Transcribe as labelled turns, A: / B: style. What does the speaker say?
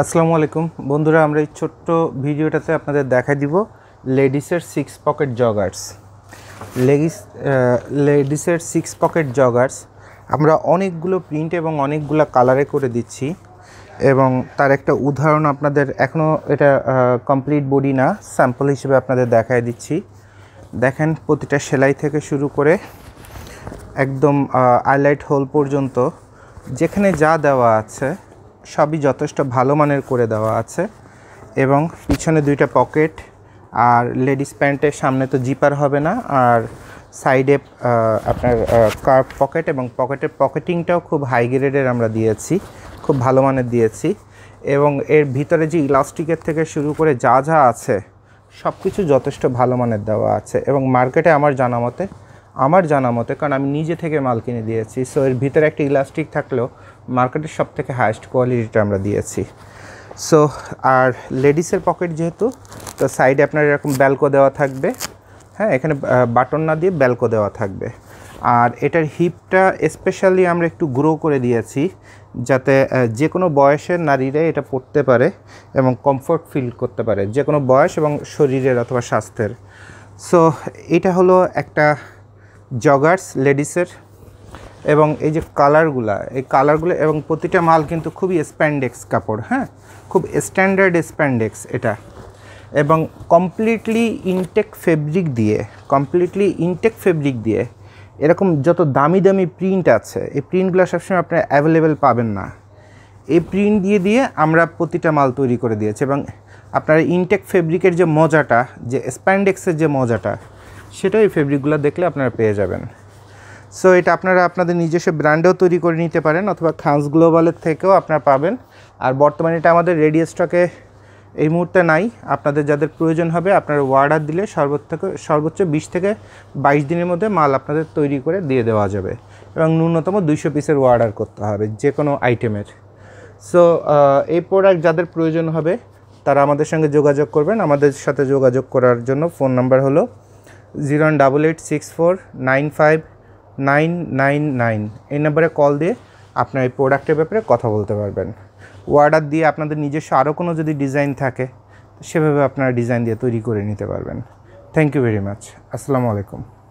A: আসসালামু আলাইকুম বন্ধুরা আমরা এই ছোট্ট ভিডিওটাতে আপনাদের দেখা দিব লেডিসের সিক্স পকেট জগার্স লেগিস লেডিসের সিক্স পকেট জগার্স আমরা অনেকগুলো প্রিন্ট এবং অনেকগুলো কালারে করে দিচ্ছি এবং তার একটা উদাহরণ আপনাদের এখনও এটা কমপ্লিট বডি না স্যাম্পল হিসেবে আপনাদের দেখায় দিচ্ছি দেখেন প্রতিটা সেলাই থেকে শুরু করে একদম আইলাইট হোল পর্যন্ত যেখানে যা দেওয়া আছে সবই যথেষ্ট ভালো মানের করে দেওয়া আছে এবং পিছনে দুইটা পকেট আর লেডিস প্যান্টের সামনে তো জিপার হবে না আর সাইডে আপনার কার্ভ পকেট এবং পকেটের পকেটিংটাও খুব হাই গ্রেডের আমরা দিয়েছি খুব ভালো মানের দিয়েছি এবং এর ভিতরে যে ইলাস্টিকের থেকে শুরু করে যা যা আছে সব কিছু যথেষ্ট ভালো মানের দেওয়া আছে এবং মার্কেটে আমার জানা মতে আমার জানা মতে কারণ আমি নিজে থেকে মাল কিনে দিয়েছি সো এর ভিতরে একটা ইলাস্টিক থাকলেও মার্কেটের সব থেকে হায়েস্ট কোয়ালিটিটা আমরা দিয়েছি সো আর লেডিসের পকেট যেহেতু তো সাইডে আপনার এরকম ব্যালকো দেওয়া থাকবে হ্যাঁ এখানে বাটন না দিয়ে ব্যালকো দেওয়া থাকবে আর এটার হিপটা স্পেশালি আমরা একটু গ্রো করে দিয়েছি যাতে যে কোনো বয়সের নারীরা এটা পড়তে পারে এবং কমফোর্ট ফিল করতে পারে যে কোনো বয়স এবং শরীরের অথবা স্বাস্থ্যের সো এটা হলো একটা জগার্স লেডিসের এবং এই যে কালারগুলা এই কালারগুলো এবং প্রতিটা মাল কিন্তু খুবই স্প্যান্ডেক্স কাপড় হ্যাঁ খুব স্ট্যান্ডার্ড স্প্যান্ডেক্স এটা এবং কমপ্লিটলি ইনটেক ফেব্রিক দিয়ে কমপ্লিটলি ইনটেক ফেব্রিক দিয়ে এরকম যত দামি দামি প্রিন্ট আছে এই প্রিন্টগুলো সবসময় আপনারা অ্যাভেলেবেল পাবেন না এই প্রিন্ট দিয়ে দিয়ে আমরা প্রতিটা মাল তৈরি করে দিয়েছি এবং আপনার ইনটেক ফেব্রিকের যে মজাটা যে স্প্যান্ডেক্সের যে মজাটা সেটা এই ফেব্রিকগুলো দেখলে আপনারা পেয়ে যাবেন সো এটা আপনারা আপনাদের নিজস্ব ব্র্যান্ডেও তৈরি করে নিতে পারেন অথবা খান্স গ্লোবালের থেকেও আপনারা পাবেন আর বর্তমানে এটা আমাদের রেডিও স্টকে এই মুহূর্তে নাই আপনাদের যাদের প্রয়োজন হবে আপনারা অর্ডার দিলে সর্বোচ্চ সর্বোচ্চ বিশ থেকে বাইশ দিনের মধ্যে মাল আপনাদের তৈরি করে দিয়ে দেওয়া যাবে এবং ন্যূনতম দুইশো পিসের অর্ডার করতে হবে যে কোনো আইটেমের সো এই প্রোডাক্ট যাদের প্রয়োজন হবে তারা আমাদের সঙ্গে যোগাযোগ করবেন আমাদের সাথে যোগাযোগ করার জন্য ফোন নাম্বার হলো zero one double eight six four nine five nine nine nine এই নাম্বারে কল দিয়ে আপনার এই প্রোডাক্টের ব্যাপারে কথা বলতে পারবেন অর্ডার দিয়ে আপনাদের নিজস্ব আরও কোনো যদি ডিজাইন থাকে সেভাবে আপনারা ডিজাইন দিয়ে তৈরি করে নিতে পারবেন থ্যাংক ইউ ভেরি মাচ আসসালামু আলাইকুম